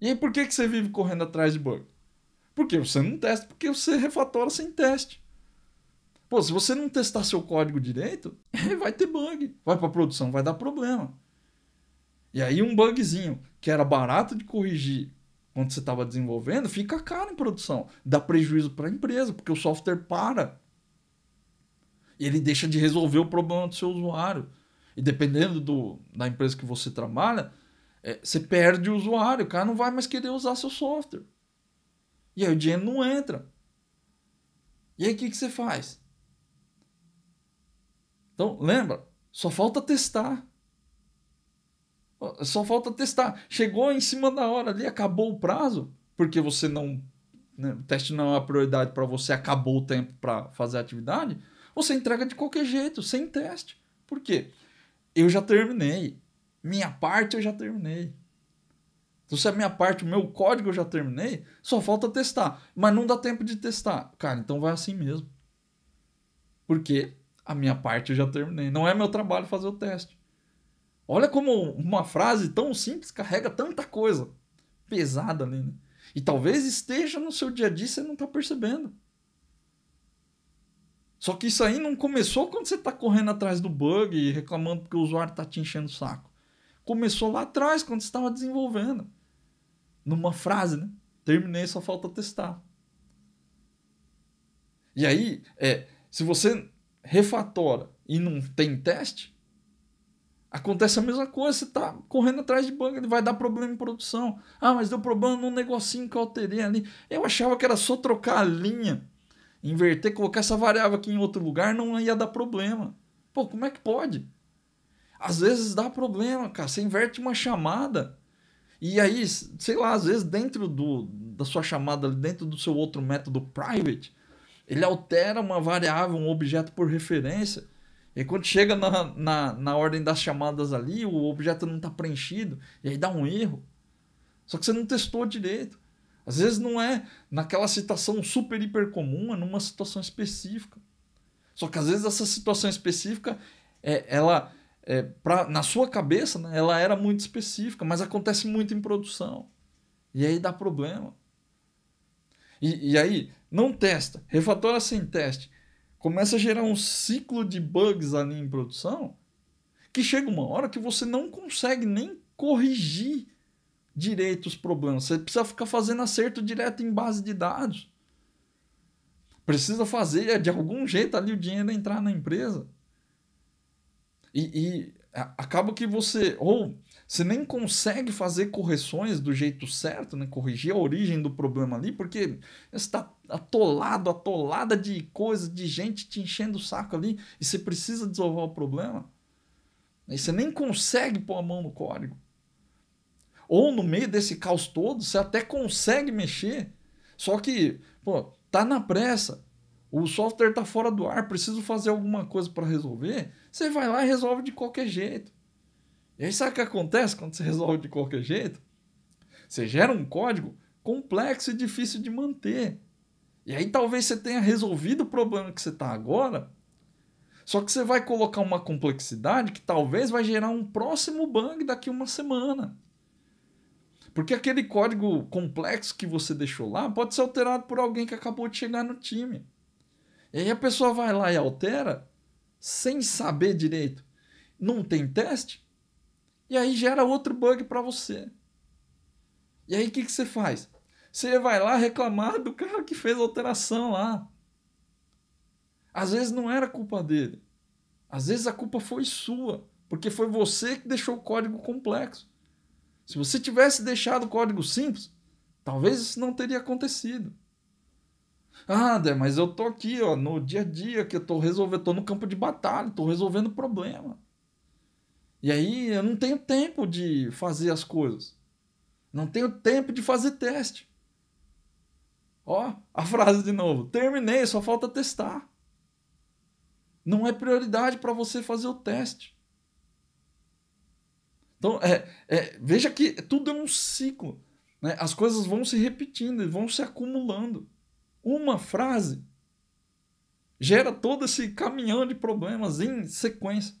E aí por que, que você vive correndo atrás de bug? Porque você não testa, porque você refatora sem teste. Pô, se você não testar seu código direito, vai ter bug. Vai para produção, vai dar problema. E aí um bugzinho que era barato de corrigir quando você estava desenvolvendo, fica caro em produção. Dá prejuízo para a empresa, porque o software para. E ele deixa de resolver o problema do seu usuário. E dependendo do, da empresa que você trabalha, é, você perde o usuário, o cara não vai mais querer usar seu software. E aí o dinheiro não entra. E aí o que, que você faz? Então, lembra, só falta testar. Só falta testar. Chegou em cima da hora ali, acabou o prazo, porque você não. Né, o teste não é uma prioridade para você, acabou o tempo para fazer a atividade. Você entrega de qualquer jeito, sem teste. Por quê? Eu já terminei. Minha parte eu já terminei. Então, se a é minha parte, o meu código eu já terminei, só falta testar. Mas não dá tempo de testar. Cara, então vai assim mesmo. Porque a minha parte eu já terminei. Não é meu trabalho fazer o teste. Olha como uma frase tão simples carrega tanta coisa pesada ali, né? E talvez esteja no seu dia a dia e você não está percebendo. Só que isso aí não começou quando você está correndo atrás do bug e reclamando porque o usuário está te enchendo o saco começou lá atrás, quando estava desenvolvendo. Numa frase, né? Terminei, só falta testar. E aí, é, se você refatora e não tem teste, acontece a mesma coisa. Você está correndo atrás de banco, ele vai dar problema em produção. Ah, mas deu problema num negocinho que eu alterei ali. Eu achava que era só trocar a linha, inverter, colocar essa variável aqui em outro lugar, não ia dar problema. Pô, como é que pode? Às vezes dá problema, cara. Você inverte uma chamada. E aí, sei lá, às vezes dentro do, da sua chamada, dentro do seu outro método private, ele altera uma variável, um objeto por referência. E quando chega na, na, na ordem das chamadas ali, o objeto não está preenchido, e aí dá um erro. Só que você não testou direito. Às vezes não é naquela situação super, hiper comum, é numa situação específica. Só que às vezes essa situação específica, é, ela é, pra, na sua cabeça, né, ela era muito específica, mas acontece muito em produção. E aí dá problema. E, e aí, não testa, refatora é sem teste. Começa a gerar um ciclo de bugs ali em produção que chega uma hora que você não consegue nem corrigir direito os problemas. Você precisa ficar fazendo acerto direto em base de dados. Precisa fazer é, de algum jeito ali o dinheiro entrar na empresa. E, e acaba que você. Ou você nem consegue fazer correções do jeito certo, né? corrigir a origem do problema ali, porque está atolado, atolada de coisa, de gente te enchendo o saco ali, e você precisa desovar o problema. Né? E você nem consegue pôr a mão no código. Ou no meio desse caos todo, você até consegue mexer, só que, pô, tá na pressa, o software está fora do ar, preciso fazer alguma coisa para resolver, você vai lá e resolve de qualquer jeito. E aí sabe o que acontece quando você resolve de qualquer jeito? Você gera um código complexo e difícil de manter. E aí talvez você tenha resolvido o problema que você está agora, só que você vai colocar uma complexidade que talvez vai gerar um próximo bug daqui uma semana. Porque aquele código complexo que você deixou lá pode ser alterado por alguém que acabou de chegar no time. E aí a pessoa vai lá e altera sem saber direito. Não tem teste? E aí gera outro bug para você. E aí o que, que você faz? Você vai lá reclamar do cara que fez a alteração lá. Às vezes não era culpa dele. Às vezes a culpa foi sua, porque foi você que deixou o código complexo. Se você tivesse deixado o código simples, talvez isso não teria acontecido. Ah, mas eu tô aqui, ó, no dia a dia, que eu tô resolvendo, tô no campo de batalha, tô resolvendo problema. E aí eu não tenho tempo de fazer as coisas. Não tenho tempo de fazer teste. Ó, a frase de novo. Terminei, só falta testar. Não é prioridade para você fazer o teste. Então, é, é, veja que tudo é um ciclo. Né? As coisas vão se repetindo e vão se acumulando. Uma frase gera todo esse caminhão de problemas em sequência.